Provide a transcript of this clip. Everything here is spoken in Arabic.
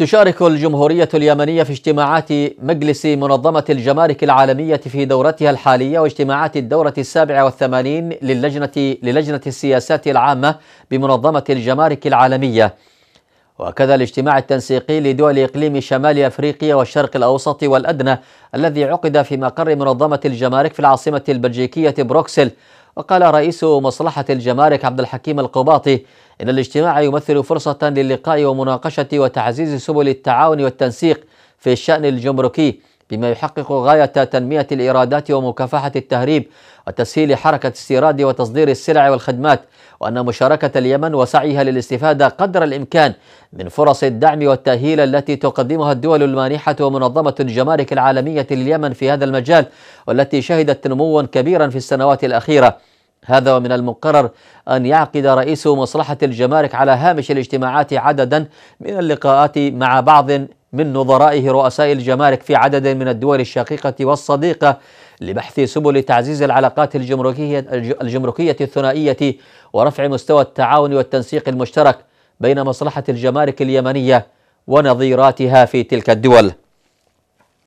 تشارك الجمهورية اليمنية في اجتماعات مجلس منظمة الجمارك العالمية في دورتها الحالية واجتماعات الدورة السابعة والثمانين للجنة, للجنة السياسات العامة بمنظمة الجمارك العالمية وكذا الاجتماع التنسيقي لدول إقليم شمال أفريقيا والشرق الأوسط والأدنى الذي عقد في مقر منظمة الجمارك في العاصمة البلجيكية بروكسل وقال رئيس مصلحة الجمارك عبد الحكيم القباطي إن الاجتماع يمثل فرصة للقاء ومناقشة وتعزيز سبل التعاون والتنسيق في الشأن الجمركي بما يحقق غاية تنمية الإيرادات ومكافحة التهريب وتسهيل حركة استيراد وتصدير السلع والخدمات وأن مشاركة اليمن وسعيها للاستفادة قدر الإمكان من فرص الدعم والتأهيل التي تقدمها الدول المانحة ومنظمة الجمارك العالمية لليمن في هذا المجال والتي شهدت نموا كبيرا في السنوات الأخيرة هذا ومن المقرر أن يعقد رئيس مصلحة الجمارك على هامش الاجتماعات عددا من اللقاءات مع بعض من نظرائه رؤساء الجمارك في عدد من الدول الشقيقة والصديقة لبحث سبل تعزيز العلاقات الجمركية, الجمركية الثنائية ورفع مستوى التعاون والتنسيق المشترك بين مصلحة الجمارك اليمنية ونظيراتها في تلك الدول